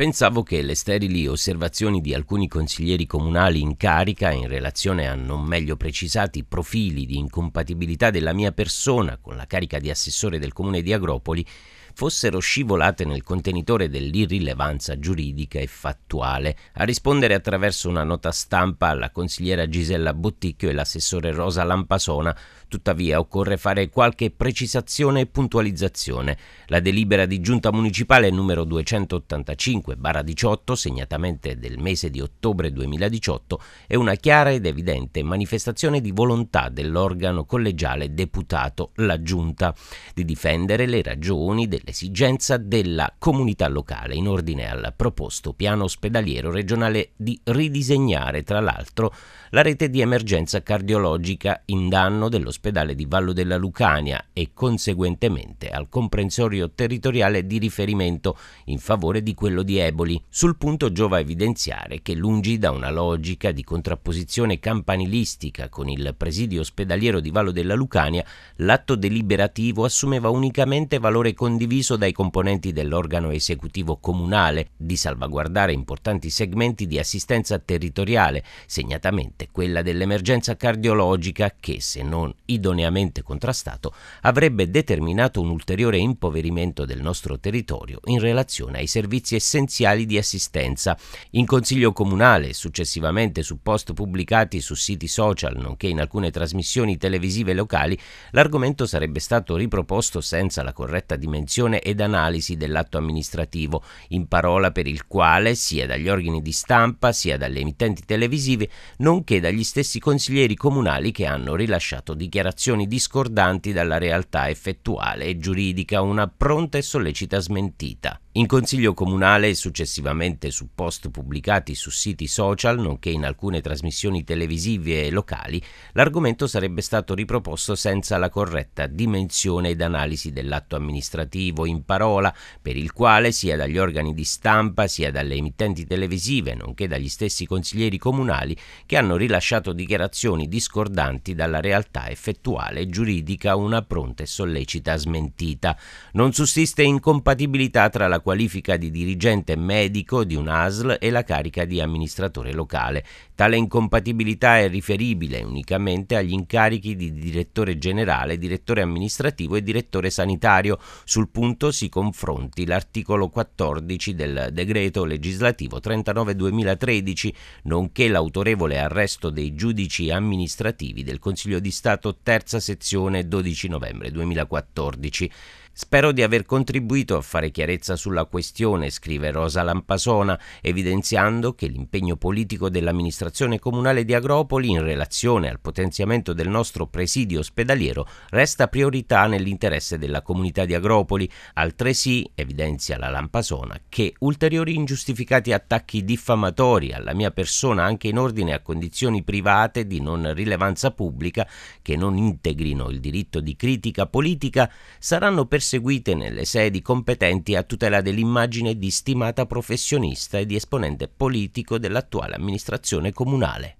Pensavo che le sterili osservazioni di alcuni consiglieri comunali in carica in relazione a non meglio precisati profili di incompatibilità della mia persona con la carica di assessore del comune di Agropoli fossero scivolate nel contenitore dell'irrilevanza giuridica e fattuale. A rispondere attraverso una nota stampa alla consigliera Gisella Botticchio e l'assessore Rosa Lampasona, tuttavia occorre fare qualche precisazione e puntualizzazione. La delibera di giunta municipale numero 285-18, segnatamente del mese di ottobre 2018, è una chiara ed evidente manifestazione di volontà dell'organo collegiale deputato, la giunta, di difendere le ragioni delle l'esigenza della comunità locale in ordine al proposto piano ospedaliero regionale di ridisegnare, tra l'altro, la rete di emergenza cardiologica in danno dell'ospedale di Vallo della Lucania e conseguentemente al comprensorio territoriale di riferimento in favore di quello di Eboli. Sul punto giova evidenziare che lungi da una logica di contrapposizione campanilistica con il presidio ospedaliero di Vallo della Lucania, l'atto deliberativo assumeva unicamente valore condiviso condiviso dai componenti dell'organo esecutivo comunale di salvaguardare importanti segmenti di assistenza territoriale, segnatamente quella dell'emergenza cardiologica che, se non idoneamente contrastato, avrebbe determinato un ulteriore impoverimento del nostro territorio in relazione ai servizi essenziali di assistenza. In Consiglio Comunale, successivamente su post pubblicati su siti social nonché in alcune trasmissioni televisive locali, l'argomento sarebbe stato riproposto senza la corretta dimensione valutazione ed analisi dell'atto amministrativo, in parola per il quale sia dagli organi di stampa sia dalle emittenti televisive, nonché dagli stessi consiglieri comunali che hanno rilasciato dichiarazioni discordanti dalla realtà effettuale e giuridica, una pronta e sollecita smentita. In consiglio comunale e successivamente su post pubblicati su siti social, nonché in alcune trasmissioni televisive e locali, l'argomento sarebbe stato riproposto senza la corretta dimensione ed analisi dell'atto amministrativo negativo in parola, per il quale sia dagli organi di stampa sia dalle emittenti televisive, nonché dagli stessi consiglieri comunali che hanno rilasciato dichiarazioni discordanti dalla realtà effettuale e giuridica una pronta e sollecita smentita. Non sussiste incompatibilità tra la qualifica di dirigente medico di un ASL e la carica di amministratore locale. Tale incompatibilità è riferibile unicamente agli incarichi di direttore generale, direttore amministrativo e direttore sanitario sul punto si confronti l'articolo 14 del decreto legislativo 39-2013, nonché l'autorevole arresto dei giudici amministrativi del Consiglio di Stato terza sezione 12 novembre 2014. Spero di aver contribuito a fare chiarezza sulla questione, scrive Rosa Lampasona, evidenziando che l'impegno politico dell'amministrazione comunale di Agropoli in relazione al potenziamento del nostro presidio ospedaliero resta priorità nell'interesse della comunità di Agropoli. Altresì, evidenzia la Lampasona, che ulteriori ingiustificati attacchi diffamatori alla mia persona anche in ordine a condizioni private di non rilevanza pubblica che non integrino il diritto di critica politica saranno perseguiti perseguite nelle sedi competenti a tutela dell'immagine di stimata professionista e di esponente politico dell'attuale amministrazione comunale.